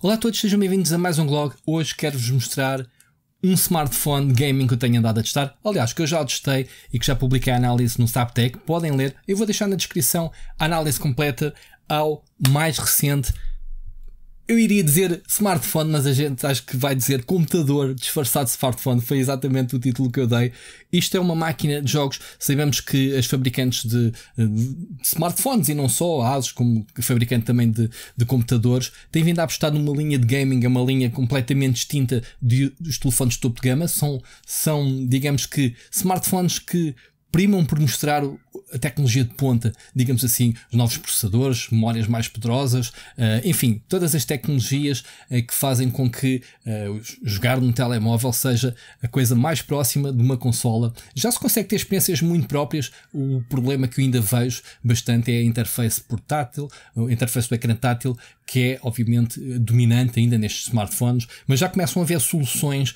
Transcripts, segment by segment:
Olá a todos, sejam bem-vindos a mais um vlog. Hoje quero-vos mostrar um smartphone gaming que eu tenho andado a testar. Aliás, que eu já testei e que já publiquei a análise no Saptec. Podem ler. Eu vou deixar na descrição a análise completa ao mais recente eu iria dizer smartphone, mas a gente acho que vai dizer computador disfarçado de smartphone. Foi exatamente o título que eu dei. Isto é uma máquina de jogos. Sabemos que as fabricantes de, de smartphones e não só, a ASUS, como fabricante também de, de computadores, têm vindo a apostar numa linha de gaming, é uma linha completamente distinta de, dos telefones de topo de gama. São, são digamos que, smartphones que primam por mostrar a tecnologia de ponta, digamos assim, os novos processadores, memórias mais poderosas, eh, enfim, todas as tecnologias eh, que fazem com que eh, jogar num telemóvel seja a coisa mais próxima de uma consola. Já se consegue ter experiências muito próprias, o problema que eu ainda vejo bastante é a interface portátil, a interface do ecrã tátil, que é obviamente dominante ainda nestes smartphones, mas já começam a haver soluções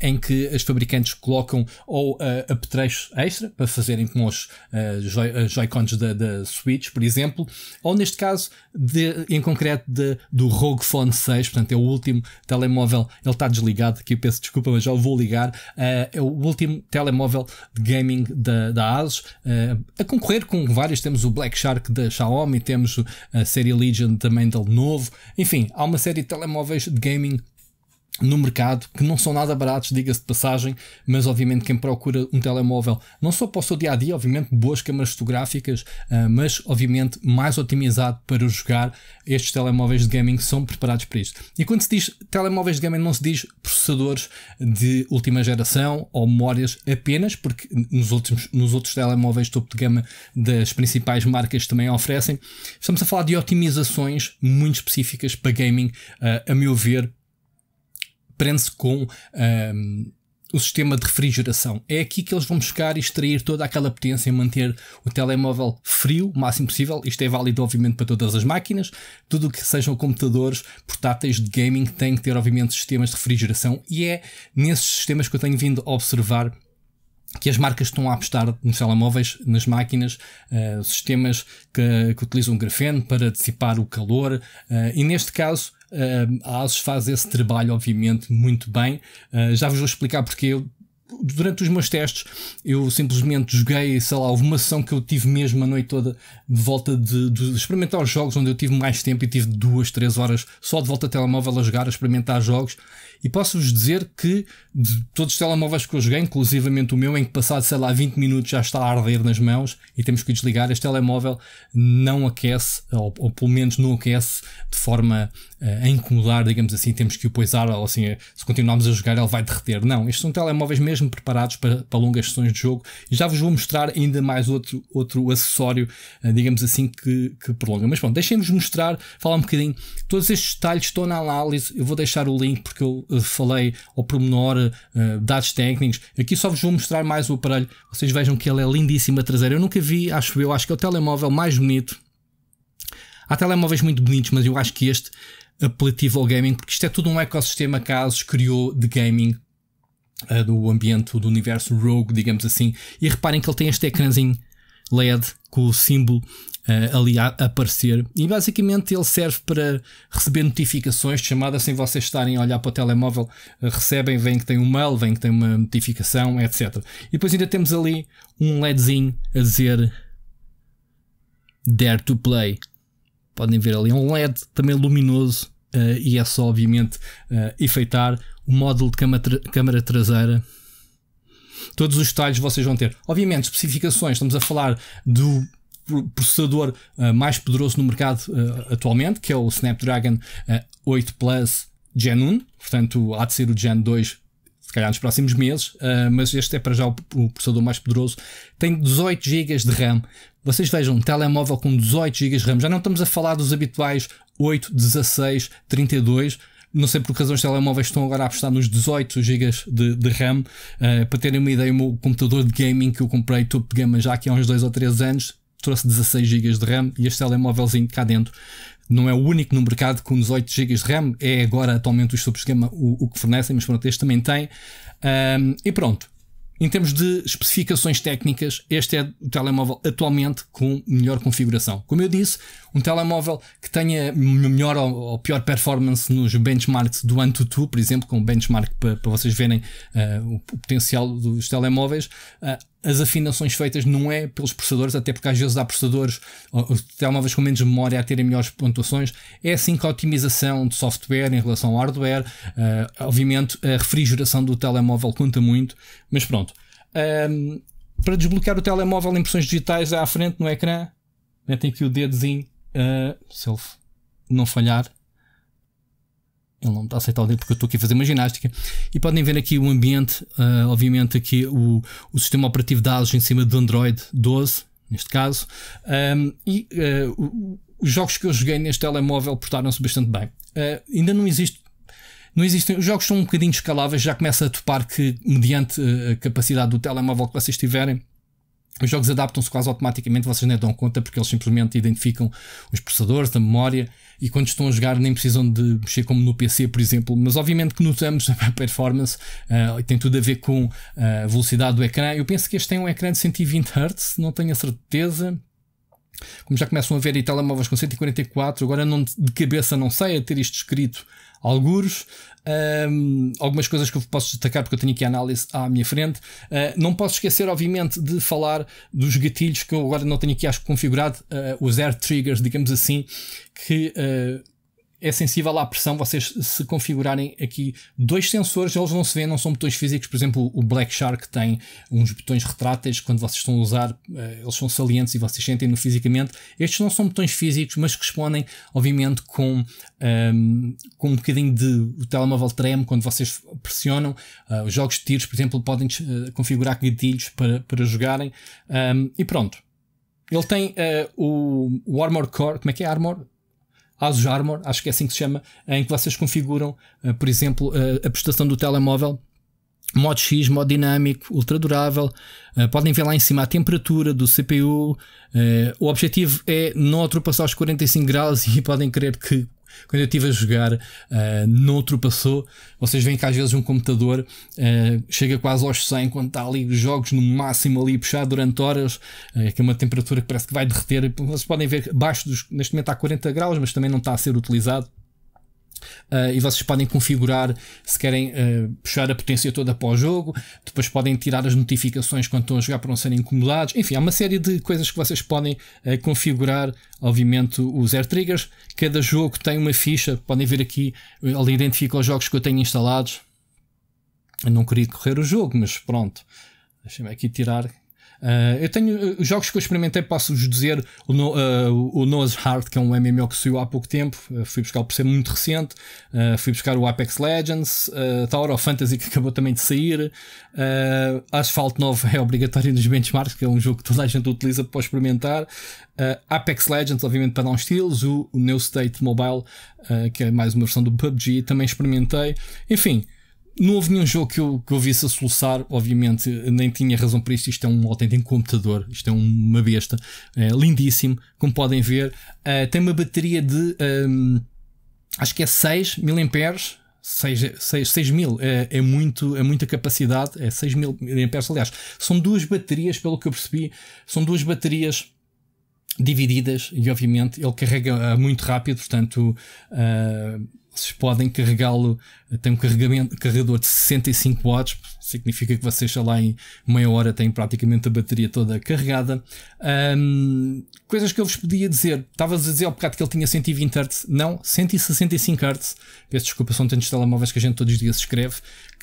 em que as fabricantes colocam ou uh, apetrechos extra para fazerem com os eh, Joy-Cons Joy da, da, Switch, por exemplo, ou neste caso, de, em concreto, de, do Rogue Phone 6, portanto é o último telemóvel, ele está desligado aqui, peço desculpa, mas já o vou ligar, uh, é o último telemóvel de gaming da, da ASUS, uh, a concorrer com vários, temos o Black Shark da Xiaomi, temos a série Legion também da novo, enfim, há uma série de telemóveis de gaming no mercado, que não são nada baratos, diga-se de passagem, mas obviamente quem procura um telemóvel, não só para o seu dia a dia, obviamente boas câmaras fotográficas, ah, mas obviamente mais otimizado para jogar, estes telemóveis de gaming são preparados para isto. E quando se diz telemóveis de gaming, não se diz processadores de última geração ou memórias apenas, porque nos, últimos, nos outros telemóveis topo de gama das principais marcas também oferecem. Estamos a falar de otimizações muito específicas para gaming, ah, a meu ver, prende-se com um, o sistema de refrigeração. É aqui que eles vão buscar e extrair toda aquela potência, manter o telemóvel frio o máximo possível. Isto é válido, obviamente, para todas as máquinas. Tudo o que sejam computadores portáteis de gaming tem que ter, obviamente, sistemas de refrigeração. E é nesses sistemas que eu tenho vindo a observar que as marcas estão a apostar nos telemóveis, nas máquinas, uh, sistemas que, que, utilizam grafeno para dissipar o calor, uh, e neste caso a ASUS faz esse trabalho, obviamente, muito bem. Ah, já vos vou explicar porque eu durante os meus testes, eu simplesmente joguei, sei lá, houve uma sessão que eu tive mesmo a noite toda de volta de, de experimentar os jogos, onde eu tive mais tempo e tive duas, três horas só de volta a telemóvel a jogar, a experimentar jogos. E posso-vos dizer que de todos os telemóveis que eu joguei, inclusivamente o meu, em que passado, sei lá, 20 minutos já está a arder nas mãos e temos que desligar, este telemóvel não aquece, ou, ou pelo menos não aquece de forma uh, a incomodar, digamos assim, temos que o poisar, ou assim, eh, se continuarmos a jogar ele vai derreter. Não, estes são telemóveis mesmo mesmo preparados para, para longas sessões de jogo. E já vos vou mostrar ainda mais outro, outro acessório, eh, digamos assim, que, que prolonga. Mas pronto, deixem-vos mostrar, falar um bocadinho. Todos estes detalhes estão na análise. Eu vou deixar o link porque eu eh, falei ao promenor uh, dados técnicos. Aqui só vos vou mostrar mais o aparelho. Vocês vejam que ele é lindíssimo a traseira. Eu nunca vi, acho eu, acho que é o telemóvel mais bonito. Há telemóveis muito bonitos, mas eu acho que este apelativo ao gaming, porque isto é tudo um ecossistema que a ASUS criou de gaming eh, do ambiente, do universo Rogue, digamos assim. E reparem que ele tem este ecrãzinho LED com o símbolo uh, ali a aparecer. E basicamente ele serve para receber notificações, chamadas sem vocês estarem a olhar para o telemóvel, eh, recebem, vem que tem um mail, vem que tem uma notificação, etc. E depois ainda temos ali um LEDzinho a dizer Dare to Play. Podem ver ali, é um LED também luminoso uh, e é só obviamente uh, efeitar o módulo de câmara traseira. Todos os detalhes vocês vão ter. Obviamente, especificações, estamos a falar do processador uh, mais poderoso no mercado uh, atualmente, que é o Snapdragon uh, eh, 8 Plus Gen 1, portanto há de ser o Gen 2 se calhar nos próximos meses, mas este é para já o, o processador mais poderoso. Tem 18 GB de RAM. Vocês vejam, um telemóvel com 18 GB de RAM. Já não estamos a falar dos habituais 8, 16, 32 não sei por que razões os telemóveis estão agora a apostar nos 18 GB de, de, RAM. Uh, para terem uma ideia, o meu computador de gaming que eu comprei, top de gama já aqui há uns 2 ou 3 anos, trouxe 16 GB de RAM e este telemóvelzinho cá dentro não é o único no mercado com 18 GB de RAM, é agora atualmente os top de gama o, o, que fornecem, mas pronto, este também tem. Um, e pronto, em termos de especificações técnicas, este é o telemóvel atualmente com melhor configuração. Como eu disse, um telemóvel que tenha melhor ou pior performance nos benchmarks do AnTuTu, por exemplo, com o benchmark para, vocês verem uh, o, o, potencial dos telemóveis, uh, as afinações feitas não é pelos processadores, até porque às vezes há processadores, telemóveis com menos memória a terem melhores pontuações, é assim que a otimização de software em relação ao hardware, uh, obviamente a refrigeração do telemóvel conta muito, mas pronto. Um, para desbloquear o telemóvel, impressões digitais à frente no ecrã, metem aqui o dedozinho, uh, se ele não falhar, ele não está a aceitar o dedo porque eu estou aqui a fazer uma ginástica. E podem ver aqui o ambiente, uh, obviamente, aqui o, o sistema operativo de dados em cima do Android 12, neste caso. Um, e uh, os jogos que eu joguei neste telemóvel portaram-se bastante bem. Uh, ainda não existe não existem, os jogos são um bocadinho escaláveis, já começa a topar que, mediante a capacidade do telemóvel que vocês tiverem, os jogos adaptam-se quase automaticamente, vocês nem dão conta porque eles simplesmente identificam os processadores a memória e quando estão a jogar nem precisam de mexer como no PC, por exemplo. Mas obviamente que notamos a performance uh, tem tudo a ver com eh, a velocidade do ecrã. Eu penso que este tem um ecrã de 120 Hz, não tenho a certeza. Como já começam a ver aí telemóveis com 144, agora não, de cabeça não sei a ter isto escrito algures, um, algumas coisas que eu posso destacar porque eu tenho aqui a análise à minha frente. Uh, não posso esquecer, obviamente, de falar dos gatilhos que eu agora não tenho aqui, acho configurado, uh, os air triggers, digamos assim, que uh, é sensível à pressão. Vocês se configurarem aqui dois sensores, eles não se vêem, não são botões físicos. Por exemplo, o Black Shark tem uns botões retráteis. Quando vocês estão a usar, eh, eles são salientes e vocês sentem-no fisicamente. Estes não são botões físicos, mas respondem, obviamente, com um, ehm, com um bocadinho de o telemóvel treme quando vocês pressionam. Uh, os jogos de tiros, por exemplo, podem uh, configurar gatilhos para, para jogarem. Um, ehm, e pronto. Ele tem uh, o, o Armor Core, como é que é Armor? ASUS Armor, acho que é assim que se chama, em que vocês configuram, eh, por exemplo, eh, a prestação do telemóvel modo X, modo dinâmico, ultra durável. Uh, podem ver lá em cima a temperatura do CPU. Uh, o objetivo é não ultrapassar os 45 graus e podem crer que quando eu estive a jogar, uh, eh, outro passou, Vocês veem que às vezes um computador uh, chega quase aos 100 quando está ali os jogos no máximo ali puxar durante horas, uh, que é uma temperatura que parece que vai derreter. Vocês podem ver baixo dos. Neste momento está a 40 graus, mas também não está a ser utilizado. Uh, e vocês podem configurar se querem uh, puxar a potência toda para o jogo, depois podem tirar as notificações quando estão a jogar para não serem incomodados. Enfim, há uma série de coisas que vocês podem uh, configurar, obviamente, os air triggers. Cada jogo tem uma ficha, podem ver aqui, ele identifica os jogos que eu tenho instalados. Eu não queria correr o jogo, mas pronto. Deixem-me aqui tirar Uh, eu tenho uh, jogos que eu experimentei, posso-vos dizer o, no, uh, o Noah's Heart, que é um MMO que saiu há pouco tempo, ah, fui buscar por ser muito recente, fui buscar o Apex Legends, uh, Tower of Fantasy que acabou também de sair, Asphalt 9 é obrigatório nos benchmarks, que é um jogo que toda a gente utiliza para experimentar, Apex Legends, obviamente, para não estilos, o, o New State Mobile, que é mais uma versão do PUBG, também experimentei, enfim não houve nenhum jogo que eu, que eu visse a soluçar, obviamente, nem tinha razão para isto. Isto é um autêntico computador, isto é uma besta, é, lindíssimo, como podem ver. Uh, tem uma bateria de um, ehm, acho que é 6 mil amperes. 6, 6, 6 mil é, é, muito, é muita capacidade, é 6 mil amperes. Aliás, são duas baterias, pelo que eu percebi, são duas baterias divididas e, obviamente, ele carrega eh, muito rápido, portanto. Uh, vocês podem carregá-lo tem um carregamento, carregador de 65 watts, significa que vocês lá em meia hora têm praticamente a bateria toda carregada. Um, coisas que eu vos podia dizer, estavas a dizer ao bocado que ele tinha 120 Hz, não, 165 Hz. Peço desculpa, são tantos telemóveis que a gente todos os dias escreve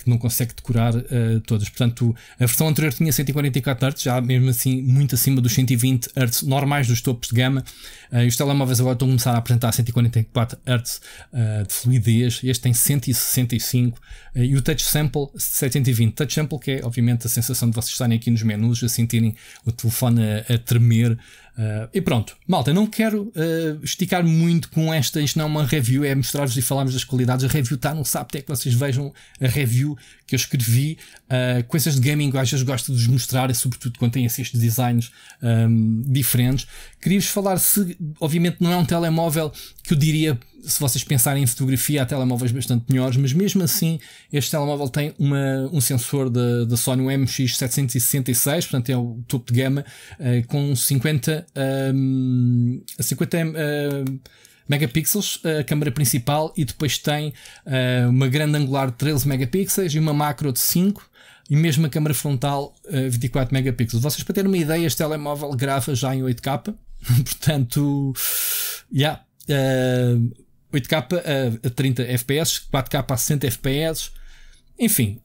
que não consegue decorar uh, ah, todas. Portanto, a versão anterior tinha 144 Hz, já mesmo assim muito acima dos 120 Hz normais dos topos de gama. Uh, os telemóveis agora estão a começar a apresentar 144 Hz uh, de fluidez, este tem 160 65 eh, e o touch sample 720. Touch sample que é obviamente a sensação de vocês estarem aqui nos menus a sentirem o telefone a, a tremer. Uh, e pronto, malta, não quero uh, esticar muito com esta, isto não é uma review, é mostrar-vos e falarmos das qualidades. A review está no que vocês vejam a review que eu escrevi. Uh, coisas de gaming, às vezes gosto de vos mostrar, sobretudo quando têm assim, estes designs um, ehm, diferentes. Queria-vos falar se, obviamente, não é um telemóvel que eu diria se vocês pensarem em fotografia, há telemóveis bastante melhores, mas mesmo assim, este telemóvel tem uma, um sensor da Sony MX766, portanto é o topo de gama, uh, com 50, um, 50 megapixels, eh, a câmera principal, e depois tem uh, uma grande angular de 13 megapixels e uma macro de 5 e mesmo a câmera frontal uh, 24 megapixels. Vocês, para terem uma ideia, este telemóvel grava já em 8K, portanto, já. Yeah, uh, 8K a 30 FPS, 4K a 60 FPS, enfim,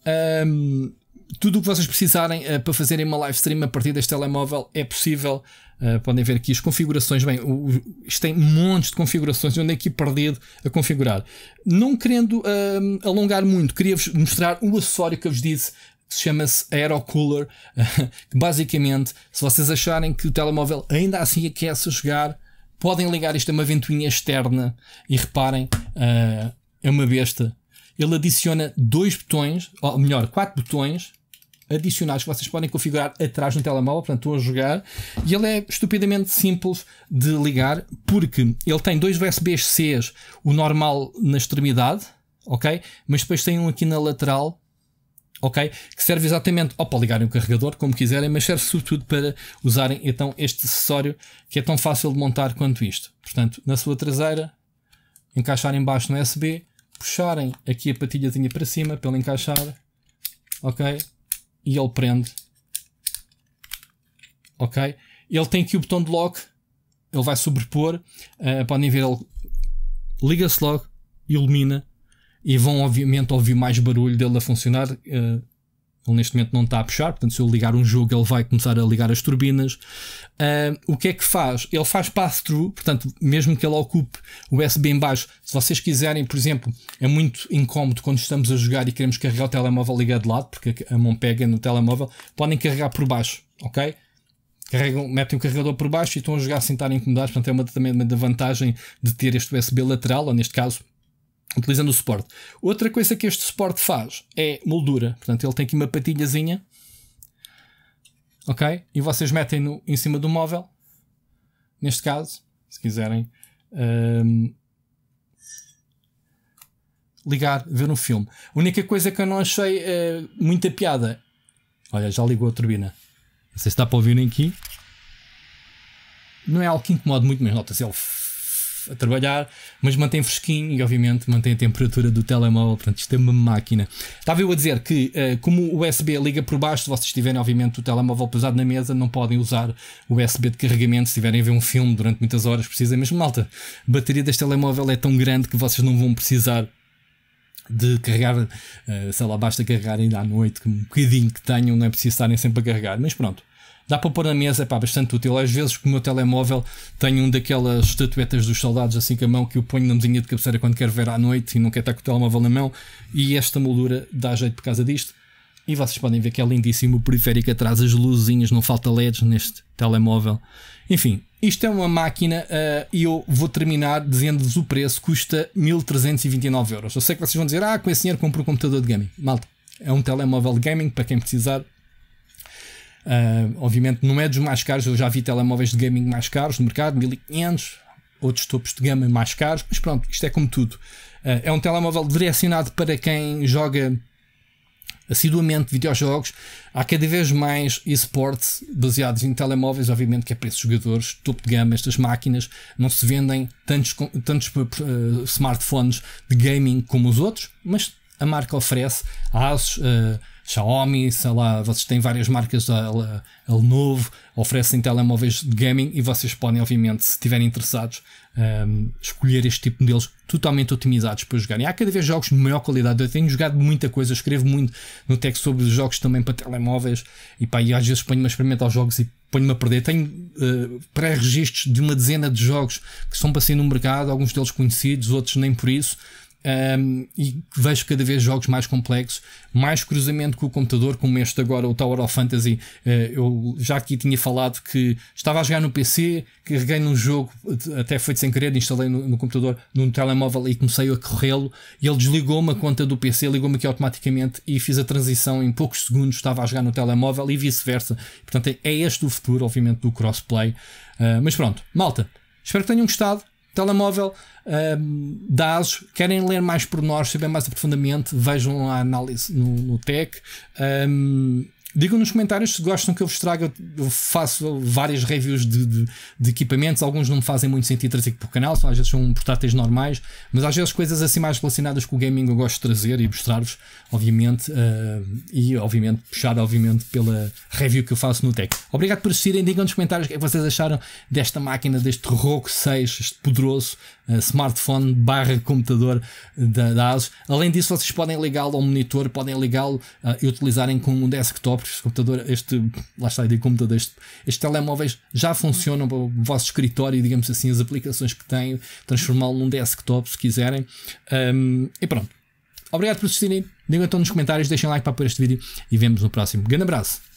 um, tudo o que vocês precisarem uh, para fazerem uma live stream a partir deste telemóvel é possível. Uh, podem ver aqui as configurações. Bem, o, o, isto tem montes de configurações. Eu andei aqui perdido a configurar. Não querendo uh, alongar muito, queria-vos mostrar o acessório que eu vos disse que se chama-se Aerocooler. que basicamente, se vocês acharem que o telemóvel ainda assim aquece a jogar, podem ligar isto a uma ventoinha externa e reparem, uh, é uma besta. Ele adiciona dois botões, ou melhor, quatro botões adicionais que vocês podem configurar atrás no telemóvel, portanto estou a jogar e ele é estupidamente simples de ligar porque ele tem dois USB-Cs, o normal na extremidade, ok? Mas depois tem um aqui na lateral ok? Que serve exatamente ou para ligarem o carregador, como quiserem, mas serve sobretudo para usarem então este acessório que é tão fácil de montar quanto isto. Portanto, na sua traseira, encaixarem embaixo no USB, puxarem aqui a patilhazinha para cima para ele encaixar, ok? E ele prende, ok? Ele tem aqui o botão de lock, ele vai sobrepor, uh, podem ver, ele liga-se logo, ilumina, e vão obviamente ouvir mais barulho dele a funcionar. Uh, ele neste momento não está a puxar, portanto, se eu ligar um jogo, ele vai começar a ligar as turbinas. Uh, o que é que faz? Ele faz pass-through, portanto, mesmo que ele ocupe o USB em baixo, se vocês quiserem, por exemplo, é muito incómodo quando estamos a jogar e queremos carregar o telemóvel ligado de lado, porque a mão pega no telemóvel, podem carregar por baixo, ok? Carregam, metem o carregador por baixo e estão a jogar sem estar incomodados, portanto, é uma também uma vantagem de ter este USB lateral, ou neste caso utilizando o suporte. Outra coisa que este suporte faz é moldura. Portanto, ele tem aqui uma patilhazinha, ok? E vocês metem no, em cima do móvel, neste caso, se quiserem um, ligar, ver um filme. A única coisa que eu não achei uh, muita piada. Olha, já ligou a turbina. Não sei se está para ouvirem aqui. Não é algo que incomode muito, mas nota-se, é a trabalhar, mas mantém fresquinho e, obviamente, mantém a temperatura do telemóvel. Portanto, isto é uma máquina. Estava eu a dizer que, eh, como o USB liga por baixo, se vocês tiverem, obviamente, o telemóvel pesado na mesa, não podem usar o USB de carregamento. Se tiverem a ver um filme durante muitas horas, precisem mesmo, malta. A bateria deste telemóvel é tão grande que vocês não vão precisar de carregar, eh, sei lá, basta carregar ainda à noite, que um bocadinho que tenham, não é preciso estarem sempre a carregar, mas pronto dá para pôr na mesa, é pá, bastante útil. Às vezes, com o meu telemóvel, tenho um daquelas estatuetas dos soldados assim com a mão que eu ponho na mesinha de cabeceira quando quero ver à noite e não quero estar com o telemóvel na mão. E esta moldura dá jeito por causa disto. E vocês podem ver que é lindíssimo o periférico atrás, as luzinhas, não falta LEDs neste telemóvel. Enfim, isto é uma máquina eh, e uh, eu vou terminar dizendo-vos o preço, custa 1329 euros. Eu sei que vocês vão dizer, ah, com esse dinheiro compro um computador de gaming. Malta, é um telemóvel de gaming para quem precisar, Uh, obviamente não é dos mais caros, eu já vi telemóveis de gaming mais caros no mercado, 1500, outros topos de gama mais caros, mas pronto, isto é como tudo. Uh, é um telemóvel direcionado para quem joga assiduamente videojogos. Há cada vez mais esportes baseados em telemóveis, obviamente que é para esses jogadores, topo de gama, estas máquinas, não se vendem tantos, tantos uh, smartphones de gaming como os outros, mas a marca oferece, a ASUS... Uh, Xiaomi, sei lá, vocês têm várias marcas da Lenovo, oferecem telemóveis de gaming e vocês podem, obviamente, se estiverem interessados, um, ehm, escolher este tipo de modelos totalmente otimizados para jogar. E há cada vez jogos de maior qualidade. Eu tenho jogado muita coisa, escrevo muito no texto sobre jogos também para telemóveis e, pá, e às vezes ponho-me a experimentar os jogos e ponho-me a perder. Tenho uh, pré-registros de uma dezena de jogos que são para sair no mercado, alguns deles conhecidos, outros nem por isso. Um, e vejo cada vez jogos mais complexos, mais cruzamento com o computador, como este agora, o Tower of Fantasy. Uh, eu já aqui tinha falado que estava a jogar no PC, carreguei num jogo, até foi sem querer, instalei no, no computador, num telemóvel e comecei a corrê-lo. E ele desligou-me a conta do PC, ligou-me aqui automaticamente e fiz a transição em poucos segundos. Estava a jogar no telemóvel e vice-versa. Portanto, é, é este o futuro, obviamente, do crossplay. Uh, mas pronto, malta, espero que tenham gostado telemóvel, um, ehm, dados, querem ler mais por nós saber mais aprofundamente, vejam a análise no, no TEC. Um, ehm, Digam nos comentários se gostam que eu vos traga. Eu faço várias reviews de, de, de equipamentos, alguns não me fazem muito sentido trazer aqui para o canal, são às vezes são portáteis normais, mas às vezes coisas assim mais relacionadas com o gaming eu gosto de trazer e mostrar-vos, obviamente, uh, e obviamente puxado, obviamente, pela review que eu faço no Tech. Obrigado por assistirem, digam nos comentários o que é que vocês acharam desta máquina, deste ROG 6, este poderoso uh, smartphone barra computador da, da ASUS. Além disso, vocês podem ligá-lo ao monitor, podem ligá-lo uh, e utilizarem como um desktop este computador, este, lá está, digo computador, este, este telemóveis já funcionam para o vosso escritório, digamos assim, as aplicações que têm, transformá-lo num desktop se quiserem. Um, e pronto. Obrigado por assistirem. Digam então nos comentários, deixem like para apoiar este vídeo e vemos no próximo. Grande abraço!